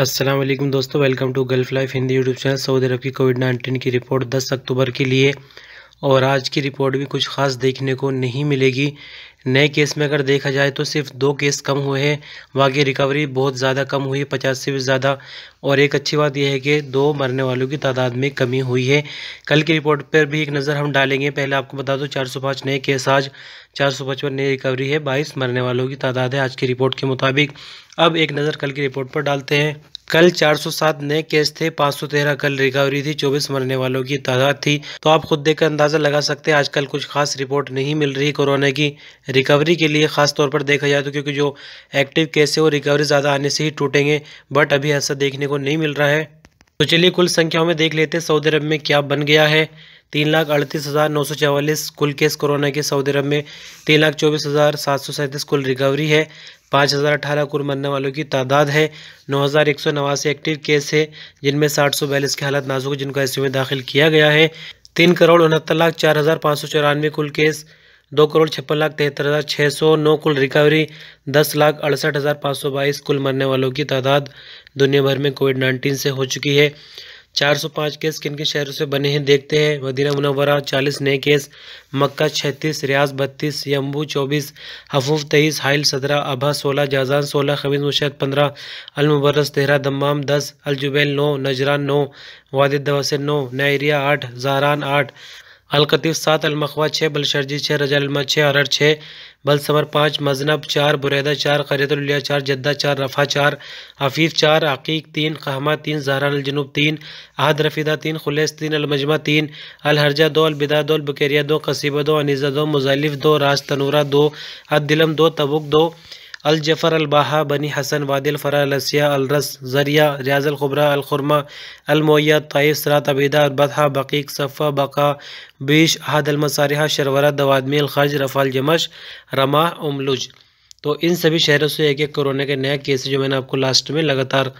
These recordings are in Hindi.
अस्सलाम वालेकुम दोस्तों welcome to Gulf Life Hindi YouTube channel सऊदी अरब की कोविड 19 की रिपोर्ट 10 अक्टूबर के लिए और आज की रिपोर्ट भी कुछ खास देखने को नहीं मिलेगी नए केस में अगर देखा जाए तो सिर्फ दो केस कम हुए हैं बाकी रिकवरी बहुत ज़्यादा कम हुई है पचास से भी ज़्यादा और एक अच्छी बात यह है कि दो मरने वालों की तादाद में कमी हुई है कल की रिपोर्ट पर भी एक नज़र हम डालेंगे पहले आपको बता दो चार सौ पाँच नए केस आज चार सौ पचपन नई रिकवरी है बाईस मरने वालों की तादाद है आज की रिपोर्ट के मुताबिक अब एक नज़र कल की रिपोर्ट पर डालते हैं कल 407 नए केस थे 513 कल रिकवरी थी 24 मरने वालों की तादाद थी तो आप खुद देखकर अंदाज़ा लगा सकते हैं आजकल कुछ खास रिपोर्ट नहीं मिल रही कोरोना की रिकवरी के लिए खास तौर पर देखा जाए तो क्योंकि जो एक्टिव केस है वो रिकवरी ज़्यादा आने से ही टूटेंगे बट अभी ऐसा देखने को नहीं मिल रहा है तो चलिए कुल संख्याओं में देख लेते हैं सऊदी अरब में क्या बन गया है तीन लाख अड़तीस हज़ार नौ सौ चवालीस कुल केस कोरोना के सऊदी अरब में तीन लाख चौबीस हज़ार सात सौ सैंतीस कुल रिकवरी है पाँच हज़ार अठारह कुल मरने वालों की तादाद है नौ हज़ार एक सौ नवासी एक्टिव केस है जिनमें साठ सौ बयालीस की हालत नाजुक जिनको ऐसे में दाखिल किया गया है तीन करोड़ उनहत्तर लाख चार हज़ार पाँच सौ चौरानवे कुल केस दो करोड़ छप्पन लाख तिहत्तर हज़ार छः सौ नौ कुल रिकवरी दस लाख अड़सठ हज़ार पाँच सौ बाईस कुल मरने वालों की तादाद दुनिया भर में कोविड नाइन्टीन से हो चुकी है 405 केस किन किन शहरों से बने हैं देखते हैं मदीना मुनवरा 40 नए केस मक्का 36 रियाज 32 यम्बू 24 हफूफ 23 हाइल 17 अबा 16 जाजान 16 खबीज मुशैद 15 अलमुबरस तेहरा दमाम 10 अलजुबैल 9 नजरान 9 वाद दवासर 9 नायरिया 8 जहरान 8 अलकतीफ़ सात अलमखवा छः बलशर्जी छः रजालमा छः अरर छः बलसमर पाँच मजनब चार बुरैदा चार खरीदुल्लिया चार जद्दा चार रफ़ा चार हफीफ़ चार अकीक तीन कहमा तीन जहरान अलजनूब तीन अहद रफ़ीदा तीन खुलेस तीन अलमजमा तीन अलहरजा दो अलबिदा दो अलबकेरिया दो कसीबा दो अनिज़ा दो मुजालिफ दो राज तनूरा दो अदिलम दो तबुक दो अल जफ़र अल बाहा बनी हसन वादिल फ़रा लसिया अलरस ज़रिया रियाज खुबरा अलखुरमा अलमोया तयस रात अबीदा अलबतहा बकीक सफ़ा बका बीश अहद अलमसारहा शरवरा दवादमी अलखर्ज रफ़ाल जमश रमा उमलुज तो इन सभी शहरों से एक एक कोरोना के नए केस जो मैंने आपको लास्ट में लगातार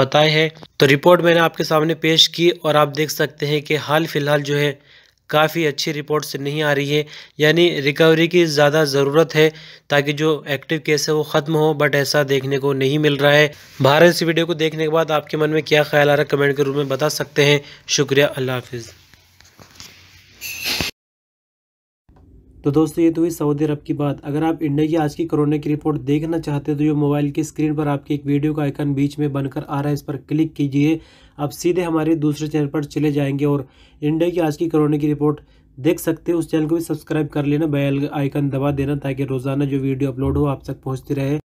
बताए हैं तो रिपोर्ट मैंने आपके सामने पेश की और आप देख सकते हैं कि हाल फिलहाल जो है काफ़ी अच्छी रिपोर्ट्स नहीं आ रही है यानी रिकवरी की ज़्यादा ज़रूरत है ताकि जो एक्टिव केस है वो ख़त्म हो बट ऐसा देखने को नहीं मिल रहा है भारत इस वीडियो को देखने के बाद आपके मन में क्या ख्याल आ रहा है कमेंट के रूप में बता सकते हैं शुक्रिया अल्लाह हाफिज़ तो दोस्तों ये तो हुई सऊदी अरब की बात अगर आप इंडिया की आज की कोरोना की रिपोर्ट देखना चाहते हैं तो ये मोबाइल की स्क्रीन पर आपके एक वीडियो का आइकन बीच में बनकर आ रहा है इस पर क्लिक कीजिए आप सीधे हमारे दूसरे चैनल पर चले जाएंगे और इंडिया की आज की कोरोना की रिपोर्ट देख सकते हो उस चैनल को भी सब्सक्राइब कर लेना बेल आइकन दबा देना ताकि रोज़ाना जो वीडियो अपलोड हो आप तक पहुँचती रहे